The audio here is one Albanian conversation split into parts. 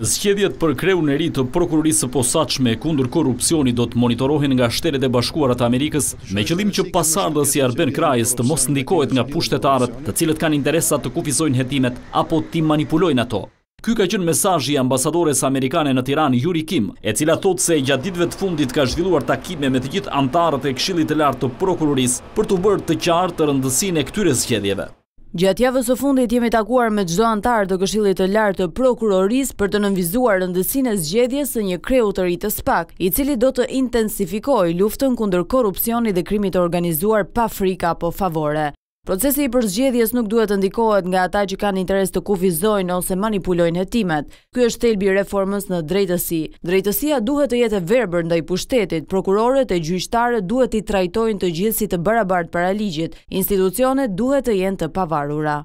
Zgjedhjet për kreun e rritë të prokurorisë posaqme kundur korupcioni do të monitorohin nga shteret e bashkuarat Amerikës me qëllim që pasardës i arben krajës të mos ndikojt nga pushtetarët të cilët kanë interesat të kufizojnë hetimet apo ti manipulojnë ato. Ky ka qënë mesajji ambasadores Amerikane në Tiran, Juri Kim, e cila thot se gjatë ditve të fundit ka zhvilluar takime me të gjithë antarët e kshilit e lartë të prokurorisë për të bërë të qartë të rëndësin e këtyre zgjedhjeve. Gjatë javës së fundit jemi takuar me çdo antar të Këshillit të Lartë të Prokurorisë për të nënvizuar rëndësinë e zgjedhjes së një kreu të ri të SPAK, i cili do të intensifikojë luftën kundër korrupsionit dhe krimit të organizuar pa frikë apo favore. Procesi i përzgjedhjes nuk duhet të ndikohet nga ata që kanë interes të kufizojnë ose manipulojnë hetimet. Ky është thelbi i reformës në drejtësi. Drejtësia duhet të jetë verbër ndaj pushtetit. Prokuroret e gjyqtarët duhet i trajtojnë të gjithë si të barabart para ligjit. Institucionet duhet të jenë të pavarura.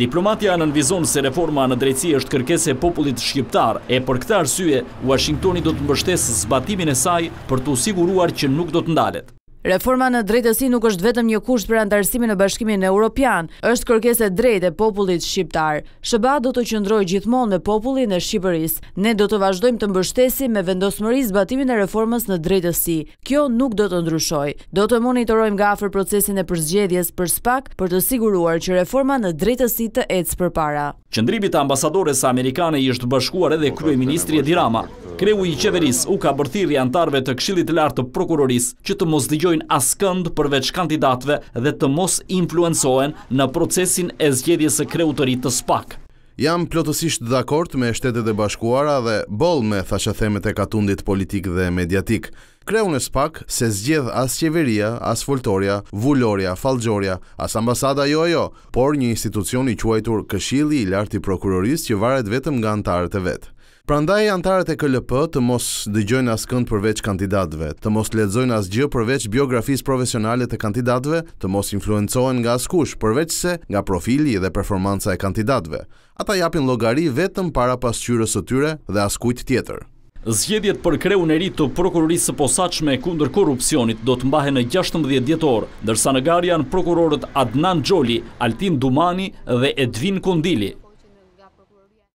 Diplomatia në nënvizon se reforma në drejtësi është kërkese popullit shqiptar, e për këtë arsye, Washingtoni do të mbështesë zbatimin e saj për të usiguruar që nuk do të ndalet. Reforma në drejtësi nuk është vetëm një kusht për antarësimin në bashkimin e Europian, është kërkes e drejt e popullit shqiptar. Shëba do të qëndroj gjithmonë me popullin e Shqipëris. Ne do të vazhdojmë të mbështesi me vendosëmëris batimin e reformës në drejtësi. Kjo nuk do të ndryshoj. Do të monitorojmë nga afer procesin e përzgjedhjes për spak për të siguruar që reforma në drejtësi të ecë për para. Qëndribit ambasadores amerikane i është bashkuar edhe kryeministri Edirama. Kreu i qeveris u ka bërthiri antarve të kshilit lartë të prokuroris që të mos digjojnë askënd përveç kandidatve dhe të mos influensohen në procesin e zgjedhjes e kreu të rritë të spak. Jam plotësisht dhe akort me shtetet e bashkuara dhe bol me thashathemet e katundit politik dhe mediatik. Kreu në spak se zgjedh as qeveria, as foltoria, vulloria, falgjoria, as ambasada jo ajo, por një institucion i quajtur këshili i lartë i prokuroris që varet vetëm nga antarët e vetë. Prandaj antarët e KLP të mos dëgjojnë askënd përveç kandidatëve, të mos lexojnë asgjë përveç biografisë profesionale të kandidatëve, të mos influencohen nga askush përveç se nga profili dhe performanca e kandidatëve. Ata japin llogari vetëm para pasqyrës së tyre dhe askujt tjetër. Zgjedjet për kreu në rritë të prokurorisë së posaqme kundër korupcionit do të mbahe në 16 djetor, dërsa në garja janë prokurorët Adnan Gjoli, Altin Dumani dhe Edvin Kondili.